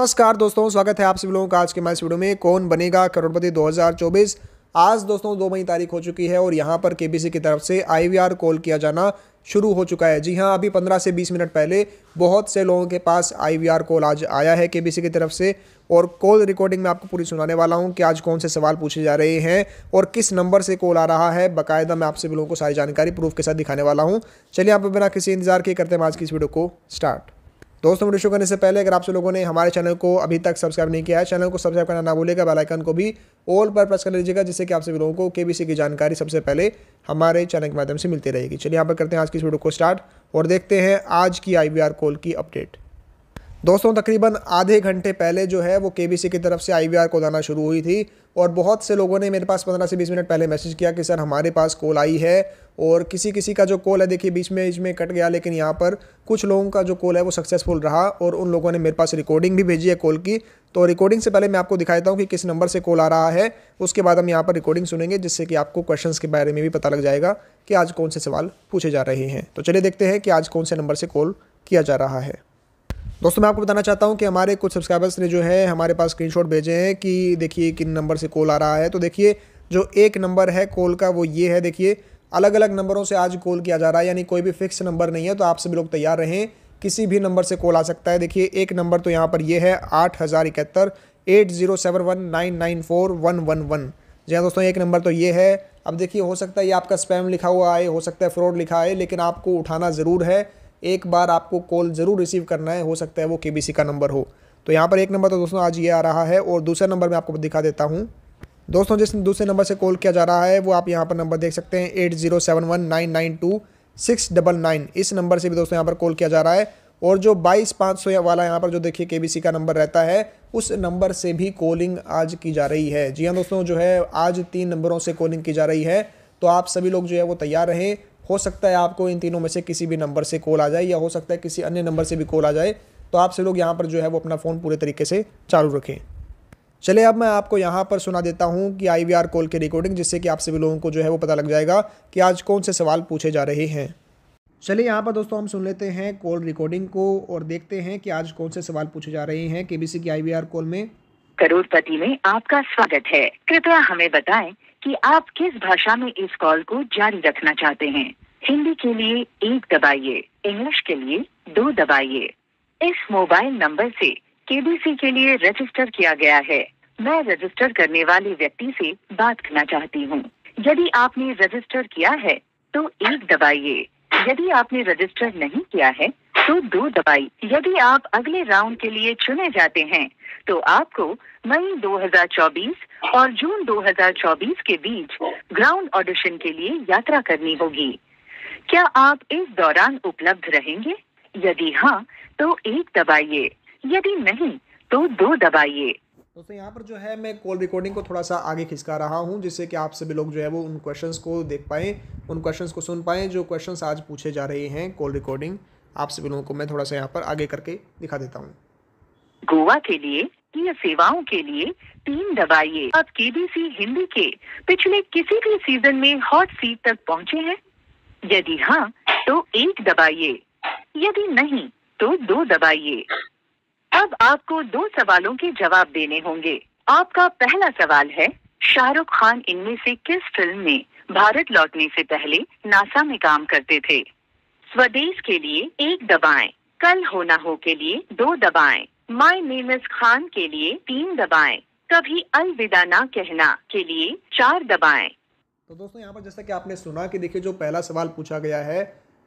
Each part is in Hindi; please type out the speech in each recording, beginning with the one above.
नमस्कार दोस्तों स्वागत है आप सभी लोगों का आज के हमारे वीडियो में कौन बनेगा करोड़पति 2024 आज दोस्तों दो मई तारीख हो चुकी है और यहाँ पर केबीसी की तरफ से आईवीआर कॉल किया जाना शुरू हो चुका है जी हाँ अभी 15 से 20 मिनट पहले बहुत से लोगों के पास आईवीआर कॉल आज आया है केबीसी की तरफ से और कॉल रिकॉर्डिंग में आपको पूरी सुनाने वाला हूँ कि आज कौन से सवाल पूछे जा रहे हैं और किस नंबर से कॉल आ रहा है बाकायदा मैं आपसे लोगों को सारी जानकारी प्रूफ के साथ दिखाने वाला हूँ चलिए आप बिना किसी इंतजार के करते हैं आज की इस वीडियो को स्टार्ट दोस्तों वीडियो शुरू करने से पहले अगर आप लोगों ने हमारे चैनल को अभी तक सब्सक्राइब नहीं किया है चैनल को सब्सक्राइब करना ना भूलेगा बेल आइकन को भी ऑल पर प्रेस कर लीजिएगा जिससे कि आप सभी लोगों को केबीसी की जानकारी सबसे पहले हमारे चैनल के माध्यम से मिलती रहेगी चलिए यहाँ पर करते हैं आज की इस वीडियो को स्टार्ट और देखते हैं आज की आई कॉल की अपडेट दोस्तों तकरीबन आधे घंटे पहले जो है वो केबीसी की तरफ से आई वी कॉल आना शुरू हुई थी और बहुत से लोगों ने मेरे पास पंद्रह से बीस मिनट पहले मैसेज किया कि सर हमारे पास कॉल आई है और किसी किसी का जो कॉल है देखिए बीच में इसमें कट गया लेकिन यहाँ पर कुछ लोगों का जो कॉल है वो सक्सेसफुल रहा और उन लोगों ने मेरे पास रिकॉर्डिंग भी भेजी है कॉल की तो रिकॉर्डिंग से पहले मैं आपको देता हूँ कि किस नंबर से कॉल आ रहा है उसके बाद हम यहाँ पर रिकॉर्डिंग सुनेंगे जिससे कि आपको क्वेश्चन के बारे में भी पता लग जाएगा कि आज कौन से सवाल पूछे जा रहे हैं तो चलिए देखते हैं कि आज कौन से नंबर से कॉल किया जा रहा है दोस्तों मैं आपको बताना चाहता हूँ कि हमारे कुछ सब्सक्राइबर्स ने जो है हमारे पास स्क्रीनशॉट भेजे हैं कि देखिए किन नंबर से कॉल आ रहा है तो देखिए जो एक नंबर है कॉल का वो ये है देखिए अलग अलग नंबरों से आज कॉल किया जा रहा है यानी कोई भी फिक्स नंबर नहीं है तो आप सभी लोग तैयार रहें किसी भी नंबर से कॉल आ सकता है देखिए एक नंबर तो यहाँ पर ये है आठ हज़ार इकहत्तर eight zero seven one nine nine four one one one जी हाँ दोस्तों एक नंबर तो ये है अब देखिए हो सकता है ये आपका स्पैम लिखा हुआ है हो सकता है फ्रॉड लिखा है लेकिन आपको उठाना ज़रूर है एक बार आपको कॉल ज़रूर रिसीव करना है हो सकता है वो के का नंबर हो तो यहाँ पर एक नंबर तो दोस्तों आज ये आ रहा है और दूसरा नंबर मैं आपको दिखा देता हूँ दोस्तों जिस दूसरे नंबर से कॉल किया जा रहा है वो आप यहाँ पर नंबर देख सकते हैं eight zero seven one nine nine two six double nine इस नंबर से भी दोस्तों यहाँ पर कॉल किया जा रहा है और जो बाईस पाँच सौ वाला यहाँ पर जो देखिए के का नंबर रहता है उस नंबर से भी कॉलिंग आज की जा रही है जी हाँ दोस्तों जो है आज तीन नंबरों से कॉलिंग की जा रही है तो आप सभी लोग जो है वो तैयार रहें हो सकता है आपको इन तीनों में से किसी भी नंबर से कॉल आ जाए या हो सकता है किसी अन्य नंबर से भी कॉल आ जाए तो आप लोग यहाँ पर जो है वो अपना फ़ोन पूरे तरीके से चालू रखें चले अब मैं आपको यहाँ पर सुना देता हूँ कि आई कॉल की रिकॉर्डिंग जिससे कि आप सभी लोगों को जो है वो पता लग जाएगा कि आज कौन से सवाल पूछे जा रहे हैं चलिए यहाँ पर दोस्तों हम सुन लेते हैं कॉल रिकॉर्डिंग को और देखते हैं कि आज कौन से सवाल पूछे जा रहे हैं केबीसी की आईवीआर कॉल में करोड़पति में आपका स्वागत है कृपया हमें बताएं कि आप किस भाषा में इस कॉल को जारी रखना चाहते हैं हिंदी के लिए एक दबाइए इंग्लिश के लिए दो दबाइए इस मोबाइल नंबर से केबीसी के लिए रजिस्टर किया गया है मैं रजिस्टर करने वाले व्यक्ति से बात करना चाहती हूँ यदि आपने रजिस्टर किया है तो एक दबाइए यदि आपने रजिस्टर नहीं किया है तो दो दवाई यदि आप अगले राउंड के लिए चुने जाते हैं तो आपको मई 2024 और जून 2024 के बीच ग्राउंड ऑडिशन के लिए यात्रा करनी होगी क्या आप इस दौरान उपलब्ध रहेंगे यदि हाँ तो एक दबाइए यदि नहीं तो दो दबाइए दोस्तों यहाँ पर जो है मैं कॉल रिकॉर्डिंग को थोड़ा सा आगे खिसका रहा हूँ जिससे कि आप सभी लोग जो है वो उन क्वेश्चंस को देख पाएँ उन क्वेश्चंस को सुन पाएँ जो क्वेश्चंस आज पूछे जा रहे हैं कॉल रिकॉर्डिंग आप सभी लोगों को मैं थोड़ा सा यहाँ पर आगे करके दिखा देता हूँ गोवा के लिए सेवाओं के लिए तीन दबाइए आप के हिंदी के पिछले किसी भी सीजन में हॉट सीट तक पहुँचे हैं यदि हाँ तो एक दबाइए यदि नहीं तो दो दबाइए अब आपको दो सवालों के जवाब देने होंगे आपका पहला सवाल है शाहरुख खान इनमें से किस फिल्म में भारत लौटने से पहले नासा में काम करते थे स्वदेश के लिए एक दबाएं कल होना हो के लिए दो दबाएं माई मेमस खान के लिए तीन दबाएं कभी अलविदा ना कहना के लिए चार दबाएं तो दोस्तों यहाँ पर जैसा कि आपने सुना कि देखिए जो पहला सवाल पूछा गया है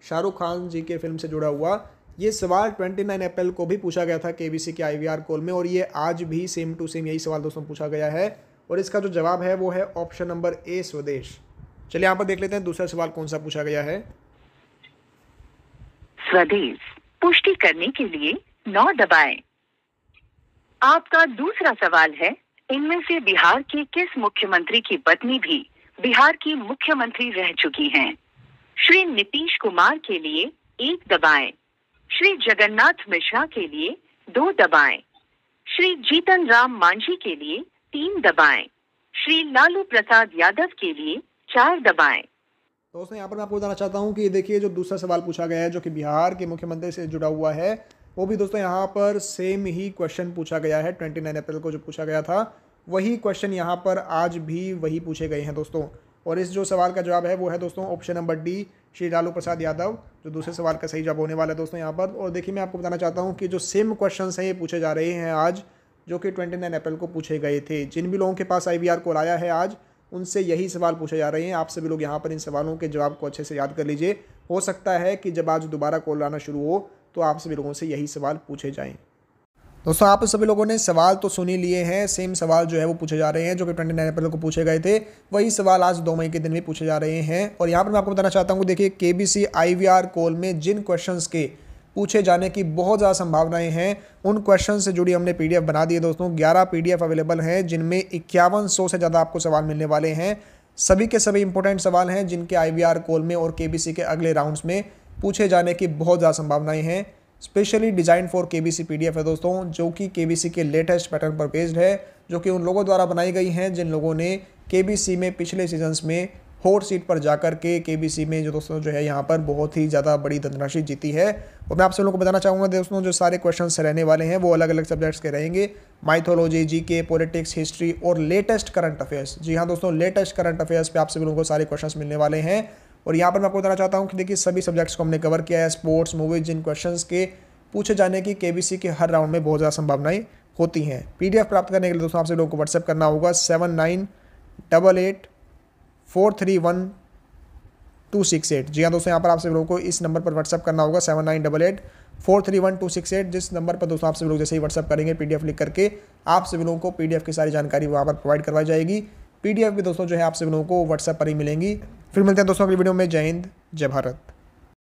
शाहरुख खान जी के फिल्म से जुड़ा हुआ ये सवाल 29 अप्रैल को भी पूछा गया था के के आई कॉल में और ये आज भी सेम टू सेम यही सवाल दोस्तों पूछा गया है और इसका जो जवाब है वो है ऑप्शन नंबर ए स्वदेश चलिए यहाँ पर देख लेते हैं दूसरा सवाल कौन सा पूछा गया है स्वदेश पुष्टि करने के लिए नौ दबाएं। आपका दूसरा सवाल है इनमें से बिहार के किस मुख्यमंत्री की पत्नी भी बिहार की मुख्यमंत्री रह चुकी हैं? श्री नीतीश कुमार के लिए एक दबाएं। श्री जगन्नाथ मिश्रा के लिए दो दबाएं। श्री जीतन राम मांझी के लिए तीन दबाएं। श्री लालू प्रसाद यादव के लिए चार दबाएं। तो दोस्तों यहाँ पर मैं आपको बताना चाहता हूँ कि देखिए जो दूसरा सवाल पूछा गया है जो कि बिहार के मुख्यमंत्री से जुड़ा हुआ है वो भी दोस्तों यहाँ पर सेम ही क्वेश्चन पूछा गया है ट्वेंटी नाइन अप्रैल को जो पूछा गया था वही क्वेश्चन यहाँ पर आज भी वही पूछे गए हैं दोस्तों और इस जो सवाल का जवाब है वो है दोस्तों option number D Shri Lalu Prasad Yadav जो दूसरे सवाल का सही जवाब होने वाला है दोस्तों यहाँ पर और देखिए मैं आपको बताना चाहता हूँ कि जो सेम क्वेश्चन हैं ये पूछे जा रहे हैं आज जो कि ट्वेंटी नाइन अप्रैल को पूछे गए थे जिन भी लोगों के पास आई वी आर कॉल आया है आज उनसे यही सवाल पूछे जा रहे हैं आप सभी लोग यहाँ पर इन सवालों के जवाब को अच्छे से याद कर लीजिए हो सकता है कि जब आज दोबारा कॉल आना शुरू हो तो आप सभी लोगों से यही सवाल पूछे जाएँ दोस्तों आप सभी लोगों ने सवाल तो सुनी लिए हैं सेम सवाल जो है वो पूछे जा रहे हैं जो कि ट्वेंटी नाइन अप्रैल को पूछे गए थे वही सवाल आज दो मई के दिन भी पूछे जा रहे हैं और यहाँ पर मैं आपको बताना चाहता हूँ देखिए K B I V R call में जिन क्वेश्चंस के पूछे जाने की बहुत ज़्यादा संभावनाएं हैं उन क्वेश्चन से जुड़ी हमने पीडीएफ बना दी है दोस्तों ग्यारह पीडीएफ अवेलेबल हैं जिनमें इक्यावन सौ से ज़्यादा आपको सवाल मिलने वाले हैं सभी के सभी इंपॉर्टेंट सवाल हैं जिनके आईवीआर कोल में और केबीसी के अगले राउंड्स में पूछे जाने की बहुत ज़्यादा संभावनाएं हैं specially design for K B C P D F है दोस्तों जो कि के बी सी के लेटेस्ट पैटर्न पर बेस्ड है जो कि उन लोगों द्वारा बनाई गई हैं जिन लोगों ने के बी सी में पिछले सीजन्स में होर सीट पर जाकर के के में जो दोस्तों जो है यहाँ पर बहुत ही ज़्यादा बड़ी धनराशि जीती है और मैं आप सब लोगों को बताना चाहूँगा दोस्तों जो सारे क्वेश्चन रहने वाले हैं वो अलग अलग सब्जेक्ट्स के रहेंगे mythology G K politics history और लेटेस्ट करंट अफेयर्स जी हाँ दोस्तों लेटेस्ट करंट अफेयर्स पर आप सभी लोगों को सारे क्वेश्चन मिलने वाले हैं और यहाँ पर मैं आपको बताना चाहता हूँ कि देखिए सभी सब्जेक्ट्स को हमने कवर किया है स्पोर्ट्स मूवीज जिन क्वेश्चन के पूछे जाने की के के हर राउंड में बहुत ज़्यादा संभावनाएं होती हैं पी प्राप्त करने के लिए दोस्तों आप सभी लोगों को व्हाट्सअप करना होगा seven nine double eight four three one two six eight जी हाँ दोस्तों यहाँ पर आप सभी लोगों को इस नंबर पर व्हाट्सअप करना होगा seven nine double eight four three one two six eight जिस नंबर पर दोस्तों आप सभी लोग जैसे ही व्हाट्सअप करेंगे पीडीएफ लिख करके आप सभी लोगों को पीडीएफ की सारी जानकारी वहाँ पर प्रोवाइड करवाई जाएगी पीडीएफ भी दोस्तों जो है आप सभी लोगों को व्हाट्सएप पर ही मिलेंगी फिर मिलते हैं दोस्तों अगली वीडियो में जय हिंद जय भारत